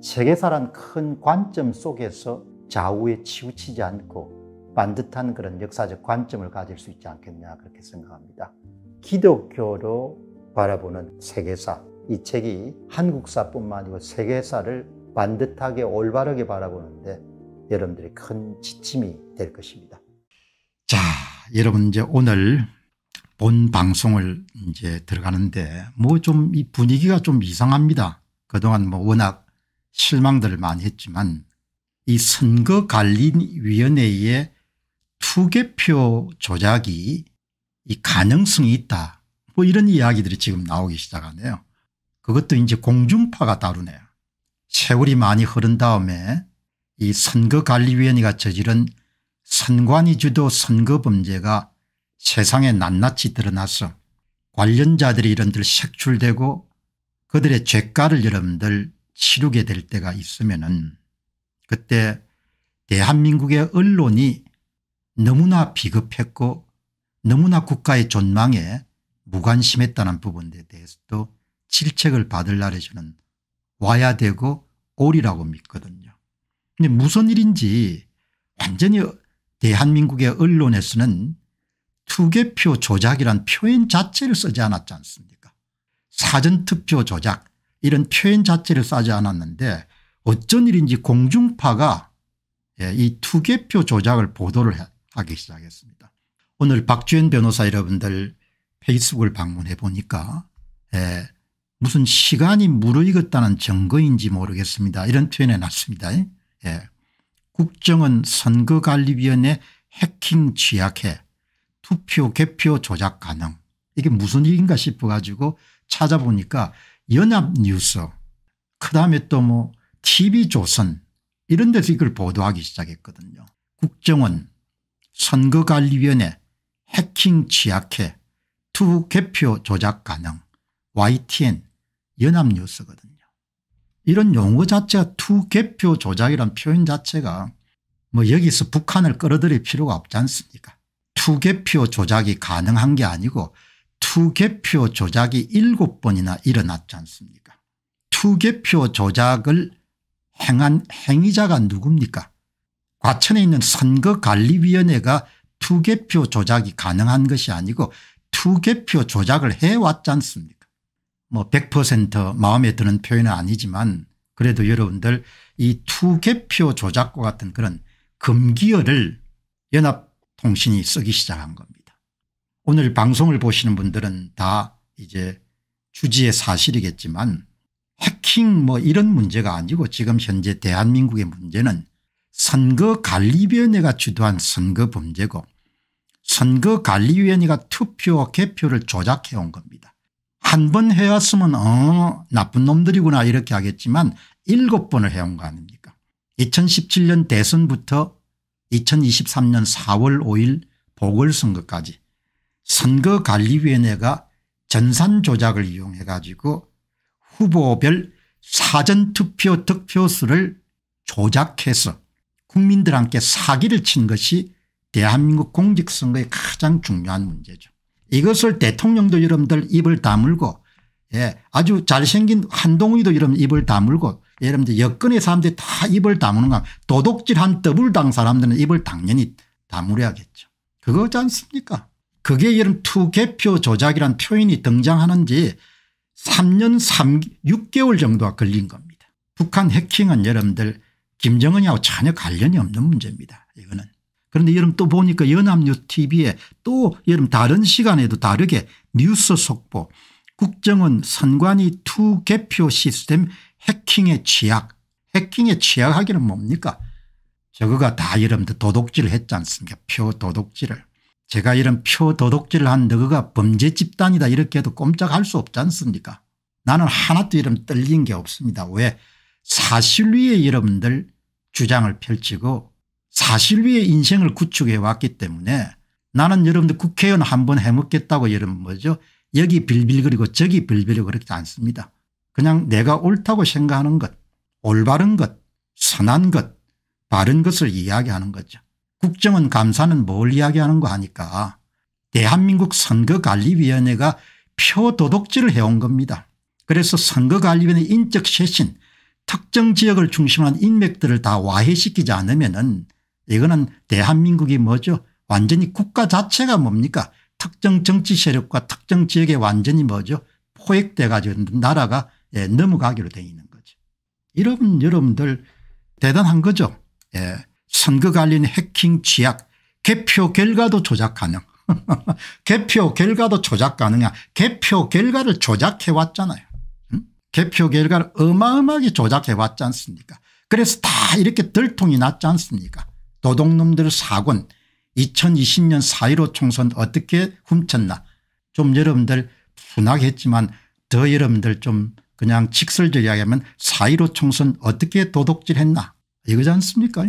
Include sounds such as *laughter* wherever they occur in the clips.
세계사란 큰 관점 속에서 좌우에 치우치지 않고 반듯한 그런 역사적 관점을 가질 수 있지 않겠냐 그렇게 생각합니다. 기독교로 바라보는 세계사 이 책이 한국사뿐만 아니고 세계사를 반듯하게 올바르게 바라보는데 여러분들이 큰 지침이 될 것입니다. 자, 여러분 이제 오늘 본 방송을 이제 들어가는데 뭐 좀 이 분위기가 좀 이상합니다. 그동안 뭐 워낙 실망들을 많이 했지만 이 선거관리위원회의 투개표 조작이 이 가능성이 있다 뭐 이런 이야기들이 지금 나오기 시작하네요. 그것도 이제 공중파가 다루네요. 세월이 많이 흐른 다음에 이 선거관리위원회가 저지른 선관위 주도 선거 범죄가 세상에 낱낱이 드러나서 관련자들이 이런들 색출되고 그들의 죄가를 여러분들 치르게 될 때가 있으면은 그때 대한민국의 언론이 너무나 비겁했고 너무나 국가의 존망에 무관심했다는 부분에 대해서도 질책을 받을 날에 저는 와야 되고 오리라고 믿거든요. 근데 무슨 일인지 완전히 대한민국의 언론에서는 투개표 조작이란 표현 자체를 쓰지 않았지 않습니까 사전투표 조작 이런 표현 자체를 싸지 않았는데 어쩐 일인지 공중파가 예, 이 투개표 조작을 보도를 하기 시작했습니다. 오늘 박주현 변호사 여러분들 페이스북을 방문해 보니까 예, 무슨 시간이 무르익었다는 증거인지 모르겠습니다. 이런 표현해 났습니다 예. 국정은 선거관리위원회 해킹 취약해 투표 개표 조작 가능 이게 무슨 일인가 싶어 가지고 찾아보니까 연합뉴스 그다음에 또 뭐 tv조선 이런 데서 이걸 보도하기 시작했거든요. 국정원 선거관리위원회 해킹 취약해 투 개표 조작 가능 YTN 연합뉴스거든요. 이런 용어 자체가 투 개표 조작이란 표현 자체가 뭐 여기서 북한을 끌어들일 필요가 없지 않습니까 투 개표 조작이 가능한 게 아니고 투개표 조작이 7번이나 일어났지 않습니까 투개표 조작을 행한 행위자가 누굽니까 과천에 있는 선거관리위원회가 투개표 조작이 가능한 것이 아니고 투개표 조작을 해왔지 않습니까 뭐 100% 마음에 드는 표현은 아니지만 그래도 여러분들 이 투개표 조작과 같은 그런 금기어를 연합통신이 쓰기 시작한 겁니다. 오늘 방송을 보시는 분들은 다 이제 주지의 사실이겠지만 해킹 뭐 이런 문제가 아니고 지금 현재 대한민국의 문제는 선거관리위원회가 주도한 선거범죄고 선거관리위원회가 투표 개표를 조작해온 겁니다. 한 번 해왔으면 어 나쁜 놈들이구나 이렇게 하겠지만 일곱 번을 해온 거 아닙니까 2017년 대선부터 2023년 4월 5일 보궐선거까지 선거관리위원회가 전산 조작을 이용해 가지고 후보별 사전투표 득표수를 조작해서 국민들한테 사기를 친 것이 대한민국 공직선거의 가장 중요한 문제죠. 이것을 대통령도 여러분들 입을 다물고 예, 아주 잘생긴 한동훈이도 여러분 입을 다물고 여러분들 여권의 사람들이 다 입을 다무는 거 도둑질한 더블당 사람들은 입을 당연히 다물어야겠죠. 그거지 않습니까 그게 이런 투개표 조작이란 표현이 등장하는지 3년 3, 6개월 정도가 걸린 겁니다. 북한 해킹은 여러분들 김정은이하고 전혀 관련이 없는 문제입니다. 이거는. 그런데 여러분 또 보니까 연합뉴스 tv에 또 여러분 다른 시간에도 다르게 뉴스 속보 국정원 선관위 투개표 시스템 해킹의 취약 해킹의 취약하기는 뭡니까 저거가 다 여러분들 도둑질을 했지 않습니까 표 도둑질을 제가 이런 표도둑질한 너가 범죄 집단이다 이렇게 해도 꼼짝할 수 없지 않습니까 나는 하나도 이런 떨린 게 없습니다. 왜 사실 위에 여러분들 주장을 펼치고 사실 위에 인생을 구축해 왔기 때문에 나는 여러분들 국회의원 한 번 해먹겠다고 여러분 뭐죠 여기 빌빌거리고 저기 빌빌거리고 그렇지 않습니다. 그냥 내가 옳다고 생각하는 것 올바른 것 선한 것 바른 것을 이야기하는 거죠. 국정원 감사는 뭘 이야기하는 거 하니까 대한민국 선거관리위원회가 표 도둑질을 해 온 겁니다. 그래서 선거관리위원회 인적 쇄신 특정 지역을 중심한 으로 인맥들을 다 와해시키지 않으면 은 이거는 대한민국이 뭐죠 완전히 국가 자체가 뭡니까 특정 정치 세력과 특정 지역에 완전히 뭐죠 포획돼 가지고 나라가 예, 넘어가기로 돼 있는 거죠. 여러분 여러분들 대단한 거죠. 예. 선거 관련 해킹 취약 개표 결과도 조작 가능 *laughs* 개표 결과도 조작 가능한 개표 결과를 조작해 왔잖아요. 음? 개표 결과를 어마어마하게 조작해 왔지 않습니까 그래서 다 이렇게 들통이 났지 않습니까 도둑놈들 사군 2020년 4.15 총선 어떻게 훔쳤나 좀 여러분들 분하게했지만더 여러분들 좀 그냥 직설적이하게 하면 4.15 총선 어떻게 도둑질했나 이거지 않습니까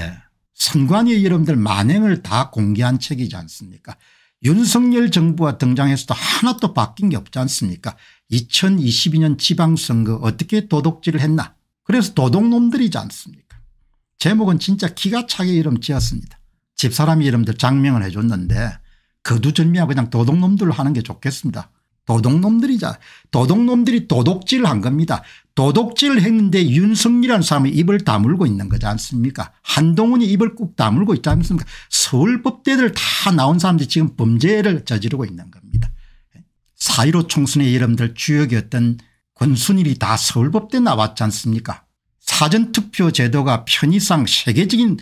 예. 선관위 여러분들 만행을 다 공개한 책이지 않습니까 윤석열 정부가 등장해서도 하나도 바뀐 게 없지 않습니까 2022년 지방선거 어떻게 도둑질을 했나 그래서 도둑놈들이지 않습니까 제목은 진짜 기가 차게 이름 지었습니다 집사람이 이름들 장명을 해줬는데 거두절미야 그냥 도둑놈들 하는 게 좋겠습니다 도둑놈들이자 도둑놈들이 도둑질을 한 겁니다. 도둑질을 했는데 윤석열이라는 사람이 입을 다물고 있는 거지 않습니까 한동훈이 입을 꾹 다물고 있지 않습니까 서울법대들 다 나온 사람들이 지금 범죄를 저지르고 있는 겁니다. 4.15 총선의 여러분들 주역이었던 권순일이 다 서울법대 나왔지 않습니까 사전투표 제도가 편의상 세계적인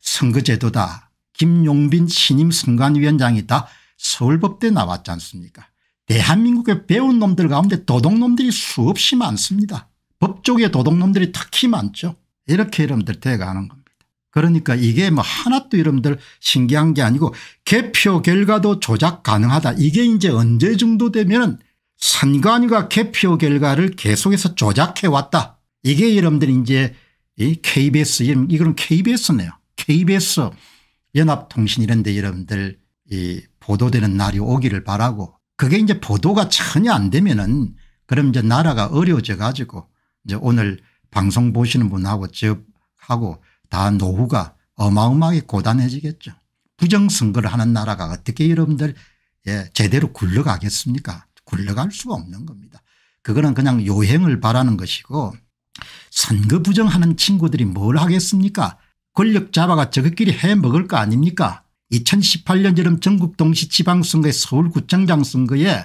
선거제도다. 김용빈 신임 선관위원장이 다 서울법대 나왔지 않습니까 대한민국의 배운 놈들 가운데 도둑놈들이 수없이 많습니다. 법조계 도둑놈들이 특히 많죠. 이렇게 여러분들 대가하는 겁니다. 그러니까 이게 뭐 하나도 여러분들 신기한 게 아니고 개표 결과도 조작 가능하다. 이게 이제 언제 정도 되면 선관위가 개표 결과를 계속해서 조작해 왔다. 이게 여러분들 이제 이 KBS 이건 KBS네요. KBS 연합통신 이런 데 여러분들 이 보도되는 날이 오기를 바라고 그게 이제 보도가 전혀 안 되면은 그럼 이제 나라가 어려워져 가지고 이제 오늘 방송 보시는 분하고 저하고 다 노후가 어마어마하게 고단해지겠죠. 부정선거를 하는 나라가 어떻게 여러분들 예, 제대로 굴러가겠습니까 굴러갈 수가 없는 겁니다. 그거는 그냥 요행을 바라는 것이고 선거 부정하는 친구들이 뭘 하겠습니까 권력 잡아가 저것끼리 해먹을 거 아닙니까 2018년 여름 전국 동시 지방선거의 서울구청장 선거에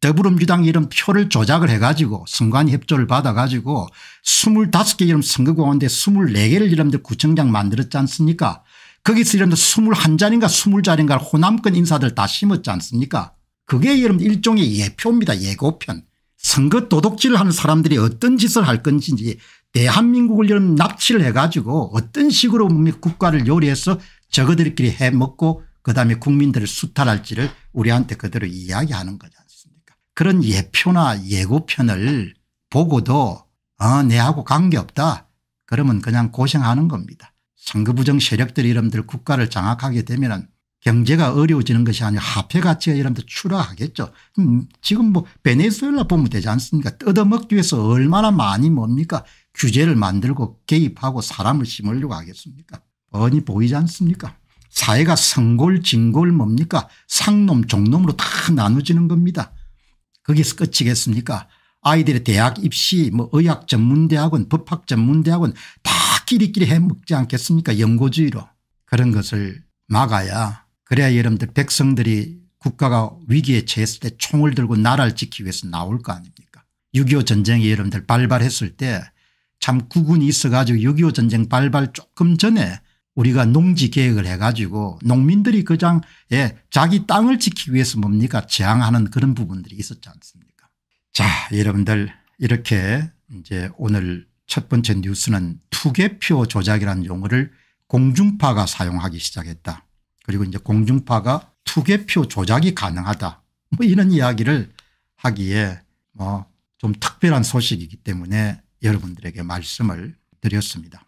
더불어민주당 이름 표를 조작을 해가지고 선관 협조를 받아가지고 25개 이름 선거 가운데 24개를 이름들 구청장 만들었지 않습니까 거기서 이름들 21잔인가 20잔인가 호남권 인사들 다 심었지 않습니까 그게 이름 일종의 예표입니다 예고편 선거 도둑질을 하는 사람들이 어떤 짓을 할 건지 대한민국을 이름 납치를 해가지고 어떤 식으로 국가를 요리해서 저거들끼리 해먹고 그다음에 국민들을 수탈할지를 우리한테 그대로 이야기하는 거지 않습니까 그런 예표나 예고편을 보고도 어 내하고 관계없다 그러면 그냥 고생하는 겁니다. 선거부정 세력들이 름들 국가를 장악하게 되면 은 경제가 어려워지는 것이 아니라 화폐 가치가 이름들 추락하겠죠. 음, 지금 뭐 베네수엘라 보면 되지 않습니까 뜯어먹기 위해서 얼마나 많이 뭡니까 규제를 만들고 개입하고 사람을 심으려고 하겠습니까 뻔히 보이지 않습니까 사회가 성골 진골 뭡니까 상놈 종놈으로 다 나눠지는 겁니다. 거기서 끝이겠습니까 아이들의 대학 입시 뭐 의학 전문대학원 법학 전문대학원 다 끼리끼리 해먹지 않겠습니까 연고주의로 그런 것을 막아야 그래야 여러분들 백성들이 국가가 위기에 처했을 때 총을 들고 나라를 지키기 위해서 나올 거 아닙니까 6.25 전쟁이 여러분들 발발했을 때 참구군이 있어가지고 6.25 전쟁 발발 조금 전에 우리가 농지 계획을 해가지고 농민들이 그장 예, 자기 땅을 지키기 위해서 뭡니까 저항하는 그런 부분들이 있었지 않습니까 자 여러분들 이렇게 이제 오늘 첫 번째 뉴스는 투개표 조작이라는 용어를 공중파가 사용하기 시작했다. 그리고 이제 공중파가 투개표 조작이 가능하다. 뭐 이런 이야기를 하기에 뭐 좀 특별한 소식이기 때문에 여러분들에게 말씀을 드렸습니다.